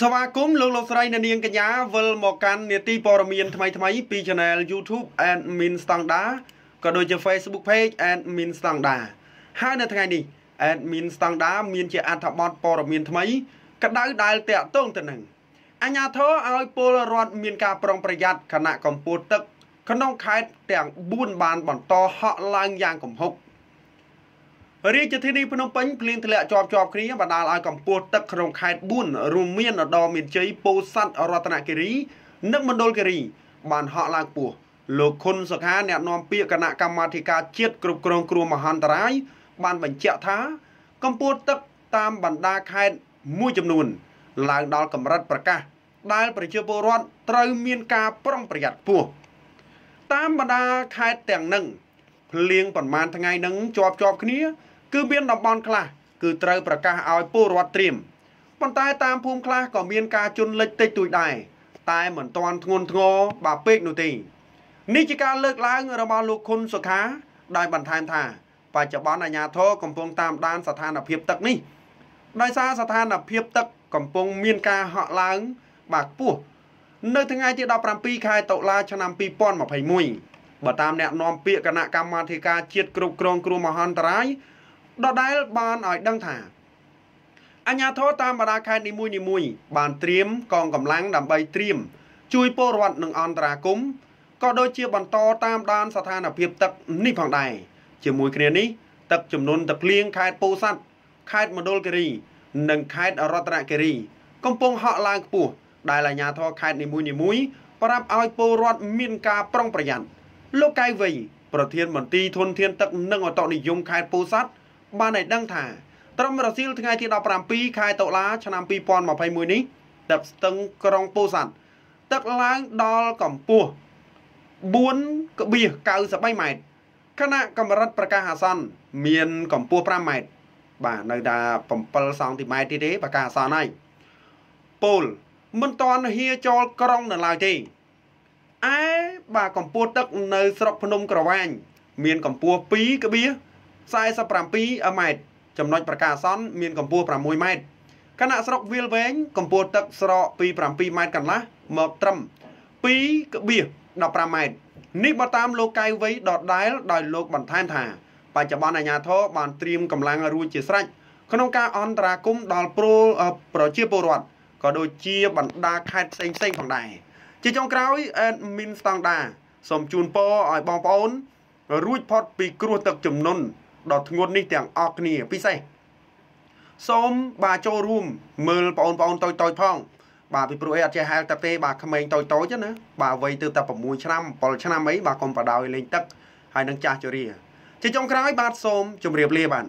ស្វាគមន៍លោកលោកស្រីអ្នកនាងកញ្ញាវិលមកកាន់នេតិព័រមានថ្មីថ្មីពី Channel YouTube Admin Standard ក៏ដូចជា Facebook Page Admin Standard ហើយនៅថ្ងៃនេះ Admin Standard មានជាអត្ថបទព័រមានថ្មីកដៅដែលតាក់ទងទៅនឹងអញ្ញាធរឲ្យពលរដ្ឋមានការប្រុងប្រយ័ត្នខណៈកម្ពុជាទឹក ក្នុងខេត្តទាំង4បាន បន្តហក់ឡើងយ៉ាងគំហុករាជធានីភ្នំពេញភ្លៀងធ្លាក់ជាប់ជាប់គ្នាបណ្ដាលឲ្យកម្ពស់ទឹកក្នុងខេត្ត4រួមមានឧត្តរមានជ័យពោធិ៍សាត់រតនគិរី និងមណ្ឌលគិរី បានហក់ឡើងខ្ពស់លោកខុនសុខាអ្នកនាំពាក្យគណៈកម្មាធិការជាតិគ្រប់គ្រង គ្រោះមហន្តរាយបានបញ្ជាក់ថាកម្ពស់ទឹកតាមបណ្ដាខេត្តមួយចំនួន ឡើងដល់កម្រិតប្រកាសដែលប្រជាពលរដ្ឋត្រូវមានការប្រុងប្រយ័ត្នខ្ពស់តាមបណ្ដាខេត្តទាំងនឹងភ្លៀងប្រមាណថ្ងៃនឹងជាប់ជាប់គ្នាគឺមានតំបន់ខ្លះគឺត្រូវប្រកាសឲ្យពលរដ្ឋត្រៀមប៉ុន្តែតាមភូមិខ្លះក៏មានការជន់លិចតិចតួចដែរតែមិនទាន់ធ្ងន់ធ្ងរបើពេកនោះទេនេះជាការលើកឡើង របស់លោកខុនសុខាដោយបន្ថែមថាបច្ចុប្បន្នអាជ្ញាធរកំពុងតាមដាន ស្ថានភាពទឹកនេះដោយសារស្ថានភាពទឹកកំពុងមានការហក់ឡើងបាទខ្ពស់នៅថ្ងៃទី17ខែតុលាឆ្នាំ2021បើតាមអ្នកនាំពាក្យគណៈកម្មាធិការជាតិគ្រប់គ្រង គ្រោះមហន្តរាយដដែលបានឲ្យដឹងថាអញ្ញាធរតាមបណ្ដាខេត្តនីមួយនីមួយ បានត្រៀមកងកម្លាំងដើម្បីត្រៀមជួយពលរដ្ឋនិងអន្តរាគមន៍ក៏ដូចជា បន្តតាមដានស្ថានភាពទឹកនេះផងដែរជាមួយគ្នានេះទឹកចំនួនទឹកភ្លៀងខេត្តពោធិ៍សាត់ខេត្តមណ្ឌលគិរី និងខេត្តរតនគិរី កំពុងហក់ឡើងខ្ពស់ដែលអាជ្ញាធរខេត្តនីមួយៗប្រាប់ឲ្យពលរដ្ឋមានការប្រុងប្រយ័ត្នលោកកៅវៃប្រធានមន្ត្រីធនធាន ទឹកនិងអតនិយមខេត្តពោធិ៍សាត់បានឲ្យដឹងថាត្រឹមរសៀលថ្ងៃទី17ខែតុលាឆ្នាំ2021នេះទឹកស្ទឹងក្រុងពោធិ៍សាត់ទឹកឡើងដល់កម្ពស់4.93ម៉ែត្រខណៈកម្រិតប្រកាសអាសន្នមានកម្ពស់5ម៉ែត្របាទនៅតែ7សង់ទីម៉ែត្រទៀតទេប្រកាសអាសន្នហើយពលមិនតាន់ហៀចូលក្រុងនៅឡើយទេឯបាទកម្ពស់ទឹកនៅស្រុកភ្នំក្រវ៉ាញមានកម្ពស់2.93 47ម៉ែត្រចំណុចប្រកាសន់មានកម្ពស់6ម៉ែត្រគណៈស្រុកវាលវែងកម្ពស់ទឹកស្រកពី7ម៉ែត្រកន្លះមកត្រឹម2.15ម៉ែត្រនេះបើតាមលោកកៅវៃដដែលដោយលោកបន្ថែមថាបច្ចុប្បន្នអាជ្ញាធរបានត្រៀមកម្លាំងរួចជាស្រេចក្នុងការអន្តរាគមដល់ប្រប្រជាពលរដ្ឋក៏ដូចជាបណ្ដាខេត្តផ្សេងៗផងដែរជាចុងក្រោយអេដមីនស្តង់ដាសូមជូនពរឲ្យបងប្អូនរួចផុតពី គ្រោះទឹកជំនន់ដ៏ធ្ងន់នេះទាំងអស់គ្នាពិសេសសូមបាទចូលរួមមើលបងប្អូនតូចតូចផងបាទពីព្រោះអីអត់ចេះហែលទឹកទេបាទក្មេងតូចតូចណាបាទវ័យទៅតែ6ឆ្នាំ7ឆ្នាំអីបាទកុំបដ ாய் លេងទឹកហើយនឹងចាស់ជរាជាចុងក្រោយបាទសូមជម្រាបលាបាទ